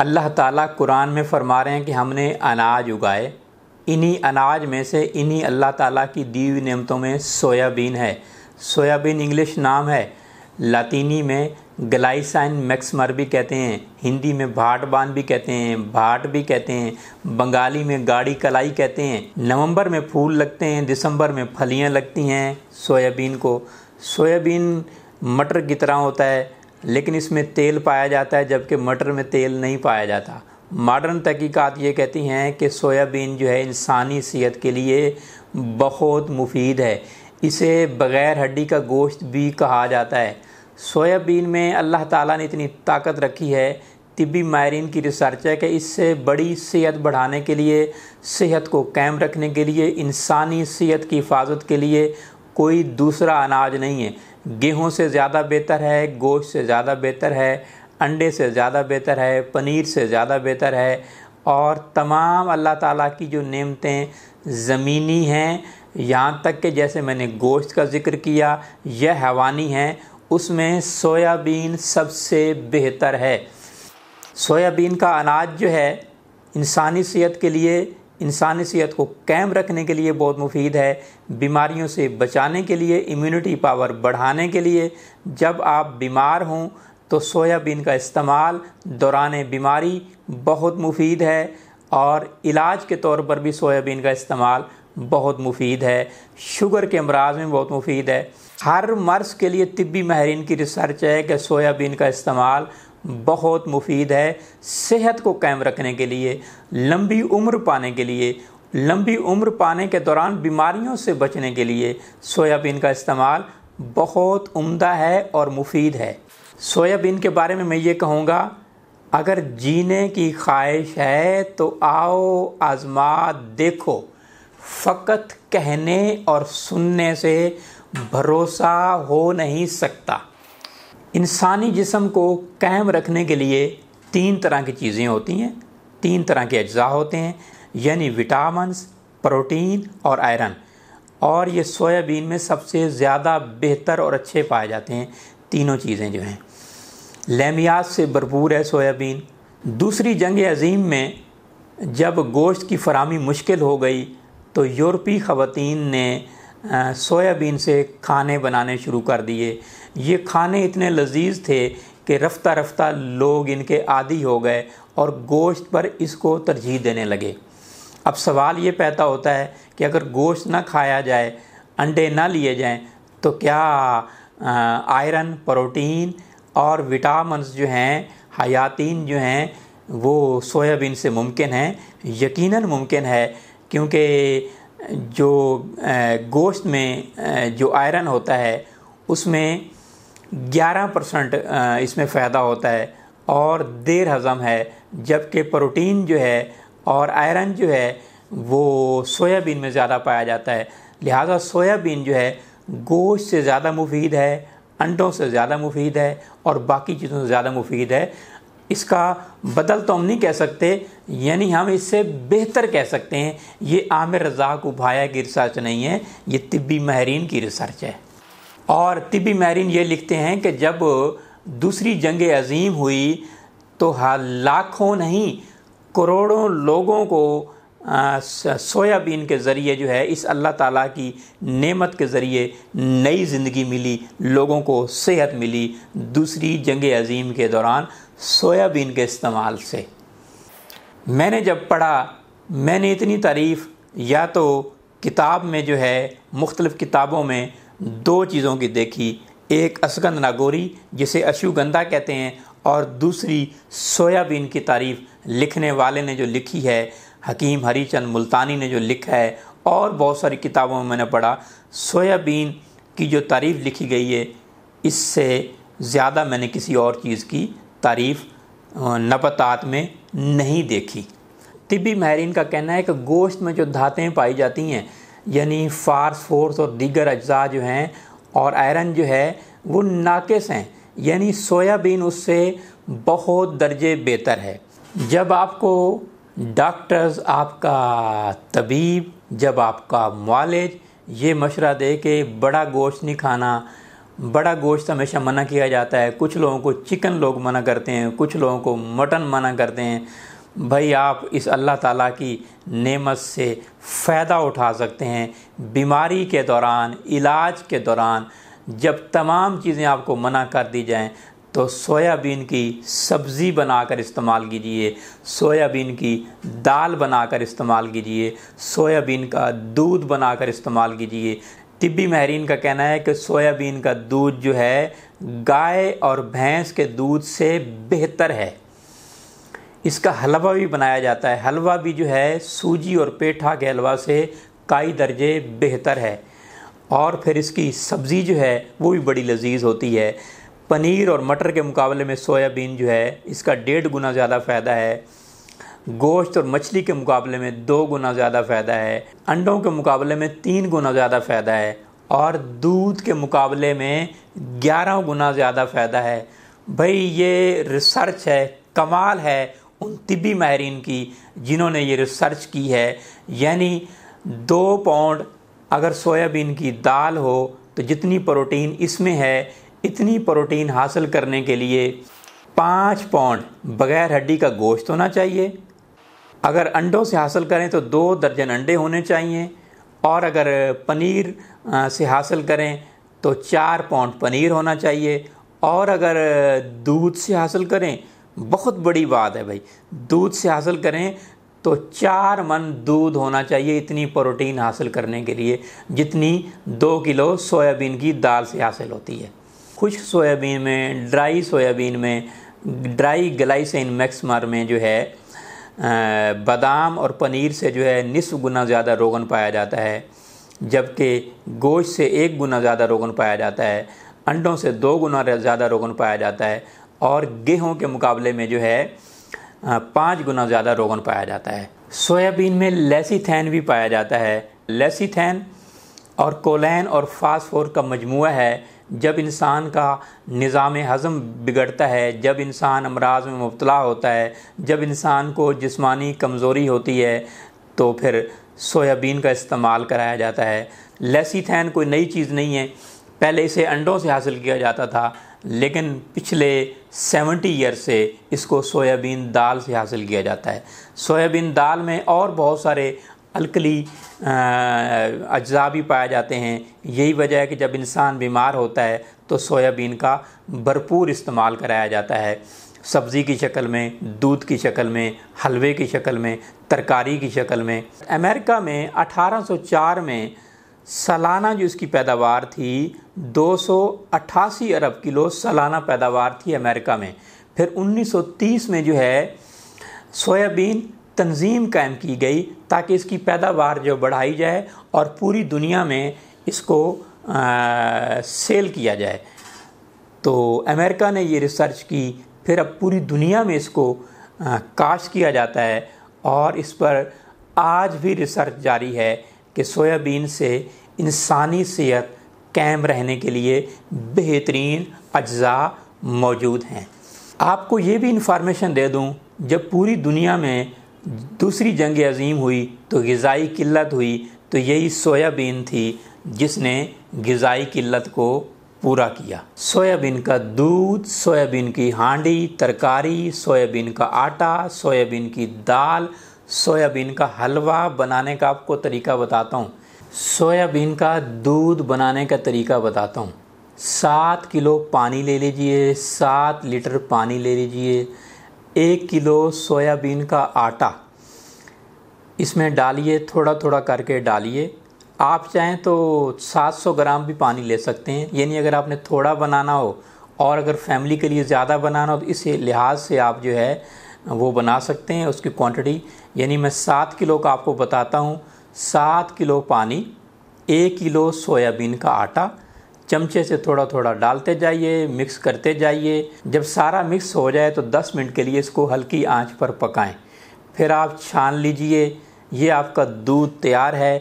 अल्लाह ताला कुरान में फरमा रहे हैं कि हमने अनाज उगाए इन्हीं अनाज में से इन्हीं अल्लाह ताला की दी हुई नियमतों में सोयाबीन है सोयाबीन इंग्लिश नाम है लातीनी में ग्लाइसाइन मैक्समर भी कहते हैं हिंदी में भाट बान भी कहते हैं भाट भी कहते हैं बंगाली में गाड़ी कलाई कहते हैं नवंबर में फूल लगते हैं दिसंबर में फलियां लगती हैं सोयाबीन को सोयाबीन मटर की तरह होता है लेकिन इसमें तेल पाया जाता है जबकि मटर में तेल नहीं पाया जाता मॉडर्न तहकीक़ात ये कहती हैं कि सोयाबीन जो है इंसानी सेहत के लिए बहुत मुफीद है इसे बग़ैर हड्डी का गोश्त भी कहा जाता है सोयाबीन में अल्लाह ताला ने इतनी ताकत रखी है तिबी माहरीन की रिसर्च है कि इससे बड़ी सेहत बढ़ाने के लिए सेहत को कैम रखने के लिए इंसानी सेहत की हिफाजत के लिए कोई दूसरा अनाज नहीं है गेहूँ से ज़्यादा बेहतर है गोश्त से ज़्यादा बेहतर है अंडे से ज़्यादा बेहतर है पनीर से ज़्यादा बेहतर है और तमाम अल्लाह ताला की जो नेमतें ज़मीनी हैं यहाँ तक कि जैसे मैंने गोश्त का ज़िक्र किया यह हवानी है उसमें सोयाबीन सबसे बेहतर है सोयाबीन का अनाज जो है इंसानी सेहत के लिए इंसानी सेहत को कैम रखने के लिए बहुत मुफीद है बीमारियों से बचाने के लिए इम्यूनिटी पावर बढ़ाने के लिए जब आप बीमार हों तो सोयाबीन का इस्तेमाल दौरान बीमारी बहुत मुफीद है और इलाज के तौर पर भी सोयाबीन का इस्तेमाल बहुत मुफीद है शुगर के अमराज में बहुत मुफीद है हर मर्ज़ के लिए तिब्बी माहरीन की रिसर्च है कि सोयाबीन का इस्तेमाल बहुत मुफीद है सेहत को कायम रखने के लिए लंबी उम्र पाने के लिए लंबी उम्र पाने के दौरान बीमारियों से बचने के लिए सोयाबीन का इस्तेमाल बहुत उम्दा है और मुफीद है सोयाबीन के बारे में मैं ये कहूँगा अगर जीने की ख्वाहिश है तो आओ आजमा देखो फ़कत कहने और सुनने से भरोसा हो नहीं सकता इंसानी जिसम को कायम रखने के लिए तीन तरह की चीज़ें होती हैं तीन तरह के अज्जा होते हैं यानी विटामिनस प्रोटीन और आयरन और ये सोयाबीन में सबसे ज़्यादा बेहतर और अच्छे पाए जाते हैं तीनों चीज़ें जो हैं लेमियाज से भरपूर है सोयाबीन दूसरी जंग अजीम में जब गोश्त की फरहमी मुश्किल हो गई तो यूरोपी ख़वान ने सोयाबीन से खाने बनाने शुरू कर दिए ये खाने इतने लजीज थे कि रफ्ता रफ्ता लोग इनके आदि हो गए और गोश्त पर इसको तरजीह देने लगे अब सवाल ये पैदा होता है कि अगर गोश्त ना खाया जाए अंडे ना लिए जाएं तो क्या आयरन प्रोटीन और विटामिनस जो हैं हयातीन जो हैं वो सोयाबीन से मुमकिन हैं यकीनन मुमकिन है क्योंकि जो गोश्त में जो आयरन होता है उसमें 11 परसेंट इसमें फ़ायदा होता है और देर हज़म है जबकि प्रोटीन जो है और आयरन जो है वो सोयाबीन में ज़्यादा पाया जाता है लिहाजा सोयाबीन जो है गोश्त से ज़्यादा मुफीद है अंडों से ज़्यादा मुफीद है और बाकी चीज़ों से ज़्यादा मुफीद है इसका बदल तो हम नहीं कह सकते यानी हम इससे बेहतर कह सकते हैं ये आमिर रजाक उभाया की रिसर्च नहीं है ये तिब्बी माहरीन की रिसर्च है और तिब्बी माहरीन ये लिखते हैं कि जब दूसरी जंग अजीम हुई तो हाँ लाखों नहीं करोड़ों लोगों को सोयाबीन के ज़रिए जो है इस अल्लाह ताला की नेमत के ज़रिए नई ज़िंदगी मिली लोगों को सेहत मिली दूसरी जंग अजीम के दौरान सोयाबीन के इस्तेमाल से मैंने जब पढ़ा मैंने इतनी तारीफ़ या तो किताब में जो है मुख्तलिफ़ किताबों में दो चीज़ों की देखी एक असगंद नागोरी जिसे अशुगंधा कहते हैं और दूसरी सोयाबीन की तारीफ़ लिखने वाले ने जो लिखी है हकीम हरीचंद मुल्तानी ने जो लिखा है और बहुत सारी किताबों में मैंने पढ़ा सोयाबीन की जो तारीफ़ लिखी गई है इससे ज़्यादा मैंने किसी और चीज़ की तारीफ़ नबतात में नहीं देखी तिबी माहरीन का कहना है कि गोश्त में जो धातें पाई जाती हैं यानी फार्स फोर्स और दीगर अज्जा जो हैं और आयरन जो है वो नाकस हैं यानी सोयाबीन उससे बहुत दर्जे बेहतर है जब आपको डॉक्टर्स आपका तबीब जब आपका मालिज ये मशरा दे के बड़ा गोश्त नहीं खाना बड़ा गोश्त हमेशा मना किया जाता है कुछ लोगों को चिकन लोग मना करते हैं कुछ लोगों को मटन मना करते हैं भाई आप इस अल्लाह ताला की नेमत से फ़ायदा उठा सकते हैं बीमारी के दौरान इलाज के दौरान जब तमाम चीज़ें आपको मना कर दी जाएं तो सोयाबीन की सब्ज़ी बनाकर इस्तेमाल कीजिए सोयाबीन की दाल बनाकर इस्तेमाल कीजिए सोयाबीन का दूध बनाकर इस्तेमाल कीजिए तिब्बी महरीन का कहना है कि सोयाबीन का दूध जो है गाय और भैंस के दूध से बेहतर है इसका हलवा भी बनाया जाता है हलवा भी जो है सूजी और पेठा के हलवा से कई दर्जे बेहतर है और फिर इसकी सब्ज़ी जो है वो भी बड़ी लजीज होती है पनीर और मटर के मुकाबले में सोयाबीन जो है इसका डेढ़ गुना ज़्यादा फ़ायदा है गोश्त और मछली के मुकाबले में दो गुना ज़्यादा फ़ायदा है अंडों के मुकाबले में तीन गुना ज़्यादा फ़ायदा है और दूध के मुकाबले में ग्यारह गुना ज़्यादा फ़ायदा है भाई ये रिसर्च है कमाल है उन तिबी माहरीन की जिन्होंने ये रिसर्च की है यानी दो पाउंड अगर सोयाबीन की दाल हो तो जितनी प्रोटीन इसमें है इतनी प्रोटीन हासिल करने के लिए पाँच पाउंड बगैर हड्डी का गोश्त होना चाहिए अगर अंडों से हासिल करें तो दो दर्जन अंडे होने चाहिए और अगर पनीर से हासिल करें तो चार पाउंड पनीर होना चाहिए और अगर दूध से हासिल करें बहुत बड़ी बात है भाई दूध से हासिल करें तो चार मन दूध होना चाहिए इतनी प्रोटीन हासिल करने के लिए जितनी दो किलो सोयाबीन की दाल से हासिल होती है खुश्क सोयाबीन में ड्राई सोयाबीन में ड्राई ग्लाइसिन मैक्समर में जो है बादाम और पनीर से जो है निसफ गुना ज़्यादा रोगन पाया जाता है जबकि गोश्त से एक गुना ज़्यादा रोगन पाया जाता है अंडों से दो गुना ज़्यादा रोगन पाया जाता है और गेहूं के मुकाबले में जो है पाँच गुना ज़्यादा रोगन पाया जाता है सोयाबीन में लेसीथैन भी पाया जाता है लेसीथैन और कोलैन और फास्फोर का मजमू है जब इंसान का निज़ाम हज़म बिगड़ता है जब इंसान अमराज में मुबतला होता है जब इंसान को जिस्मानी कमज़ोरी होती है तो फिर सोयाबीन का इस्तेमाल कराया जाता है लेसीथैन कोई नई चीज़ नहीं है पहले इसे अंडों से हासिल किया जाता था लेकिन पिछले 70 ईयर से इसको सोयाबीन दाल से हासिल किया जाता है सोयाबीन दाल में और बहुत सारे अलकली अज्जा भी पाए जाते हैं यही वजह है कि जब इंसान बीमार होता है तो सोयाबीन का भरपूर इस्तेमाल कराया जाता है सब्ज़ी की शक्ल में दूध की शक्ल में हलवे की शक्ल में तरकारी की शक्ल में अमेरिका में 1804 में सालाना जो इसकी पैदावार थी 288 अरब किलो सालाना पैदावार थी अमेरिका में फिर 1930 में जो है सोयाबीन तंजीम कायम की गई ताकि इसकी पैदावार जो बढ़ाई जाए और पूरी दुनिया में इसको आ, सेल किया जाए तो अमेरिका ने ये रिसर्च की फिर अब पूरी दुनिया में इसको काश किया जाता है और इस पर आज भी रिसर्च जारी है कि सोयाबीन से इंसानी सेहत कैम रहने के लिए बेहतरीन अज्जा मौजूद हैं आपको ये भी इंफॉर्मेशन दे दूं जब पूरी दुनिया में दूसरी जंग अजीम हुई तो गज़ाई किल्लत हुई तो यही सोयाबीन थी जिसने गज़ाई किल्लत को पूरा किया सोयाबीन का दूध सोयाबीन की हांडी तरकारी सोयाबीन का आटा सोयाबीन की दाल सोयाबीन का हलवा बनाने का आपको तरीका बताता हूँ सोयाबीन का दूध बनाने का तरीका बताता हूँ सात किलो पानी ले लीजिए सात लीटर पानी ले लीजिए एक किलो सोयाबीन का आटा इसमें डालिए थोड़ा थोड़ा करके डालिए आप चाहें तो 700 ग्राम भी पानी ले सकते हैं यानी अगर आपने थोड़ा बनाना हो और अगर फैमिली के लिए ज़्यादा बनाना हो तो इस लिहाज से आप जो है वो बना सकते हैं उसकी क्वांटिटी यानी मैं सात किलो का आपको बताता हूँ सात किलो पानी एक किलो सोयाबीन का आटा चमचे से थोड़ा थोड़ा डालते जाइए मिक्स करते जाइए जब सारा मिक्स हो जाए तो 10 मिनट के लिए इसको हल्की आंच पर पकाएं फिर आप छान लीजिए ये आपका दूध तैयार है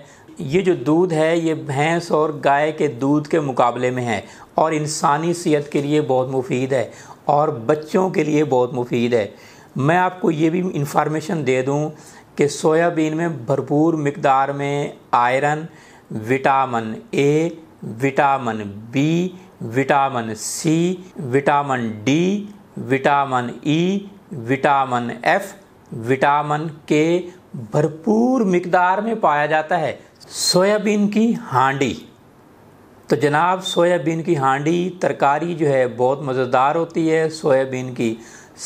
ये जो दूध है ये भैंस और गाय के दूध के मुकाबले में है और इंसानी सेहत के लिए बहुत मुफीद है और बच्चों के लिए बहुत मुफीद है मैं आपको ये भी इंफॉर्मेशन दे दूं कि सोयाबीन में भरपूर मकदार में iron vitamin A vitamin B vitamin C vitamin D vitamin E e, vitamin F vitamin K भरपूर मकदार में पाया जाता है सोयाबीन की हांडी तो जनाब सोयाबीन की हांडी तरकारी जो है बहुत मज़ेदार होती है सोयाबीन की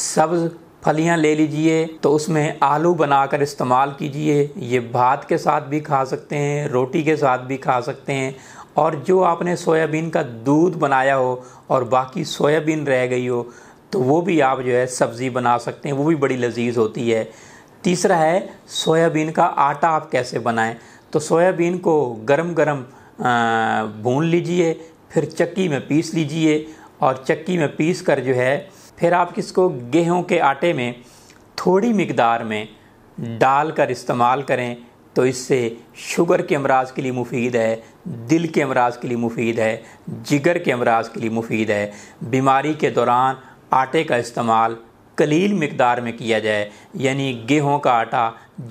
सब्ज़ फलियाँ ले लीजिए तो उसमें आलू बनाकर इस्तेमाल कीजिए ये भात के साथ भी खा सकते हैं रोटी के साथ भी खा सकते हैं और जो आपने सोयाबीन का दूध बनाया हो और बाकी सोयाबीन रह गई हो तो वो भी आप जो है सब्ज़ी बना सकते हैं वो भी बड़ी लजीज होती है तीसरा है सोयाबीन का आटा आप कैसे बनाएं तो सोयाबीन को गरम गरम भून लीजिए फिर चक्की में पीस लीजिए और चक्की में पीस कर जो है फिर आप इसको गेहूं के आटे में थोड़ी मकदार में डाल कर इस्तेमाल करें तो इससे शुगर के अमराज के लिए मुफीद है दिल के अमराज के लिए मुफीद है जिगर के अमराज के लिए मुफीद है बीमारी के दौरान आटे का इस्तेमाल कलील मकदार में किया जाए यानी गेहूं का आटा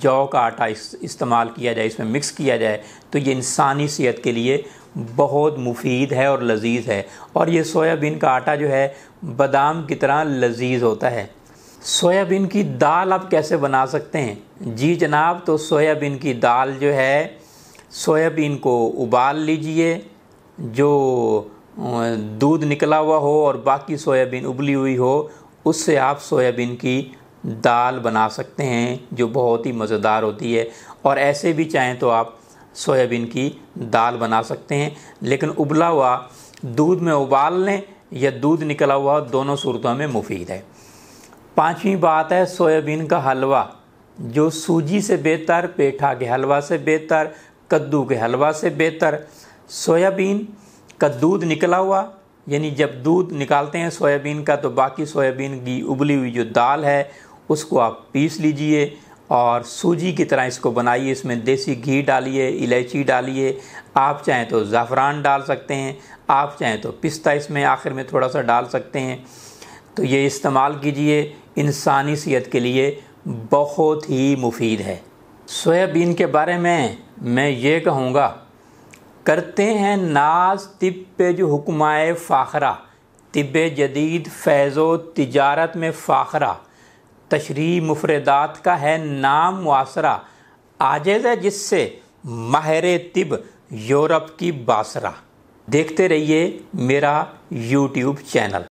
जौ का आटा इस, इस्तेमाल किया जाए इसमें मिक्स किया जाए तो ये इंसानी सेहत के लिए बहुत मुफीद है और लजीज़ है और ये सोयाबीन का आटा जो है बादाम की तरह लजीज़ होता है सोयाबीन की दाल आप कैसे बना सकते हैं जी जनाब तो सोयाबीन की दाल जो है सोयाबीन को उबाल लीजिए जो दूध निकला हुआ हो और बाकी सोयाबीन उबली हुई हो उससे आप सोयाबीन की दाल बना सकते हैं जो बहुत ही मज़ेदार होती है और ऐसे भी चाहें तो आप सोयाबीन की दाल बना सकते हैं लेकिन उबला हुआ दूध में उबाल लें या दूध निकला हुआ दोनों सूरतों में मुफीद है पांचवी बात है सोयाबीन का हलवा जो सूजी से बेहतर पेठा के हलवा से बेहतर कद्दू के हलवा से बेहतर सोयाबीन का दूध निकला हुआ यानी जब दूध निकालते हैं सोयाबीन का तो बाकी सोयाबीन की उबली हुई जो दाल है उसको आप पीस लीजिए और सूजी की तरह इसको बनाइए इसमें देसी घी डालिए इलायची डालिए आप चाहें तो ज़ाफ़रान डाल सकते हैं आप चाहें तो पिस्ता इसमें आखिर में थोड़ा सा डाल सकते हैं तो ये इस्तेमाल कीजिए इंसानी सेहत के लिए बहुत ही मुफीद है सोयाबीन के बारे में मैं ये कहूँगा करते हैं नाज तिब जो हुक्माए फ़ाखरा तिब जदीद फैज़ो तिजारत में फ़ाखरा तशरी मुफरदात का है नाम मुआसरा आजेज है जिससे माहिर तिब यूरोप की बासरा देखते रहिए मेरा यूट्यूब चैनल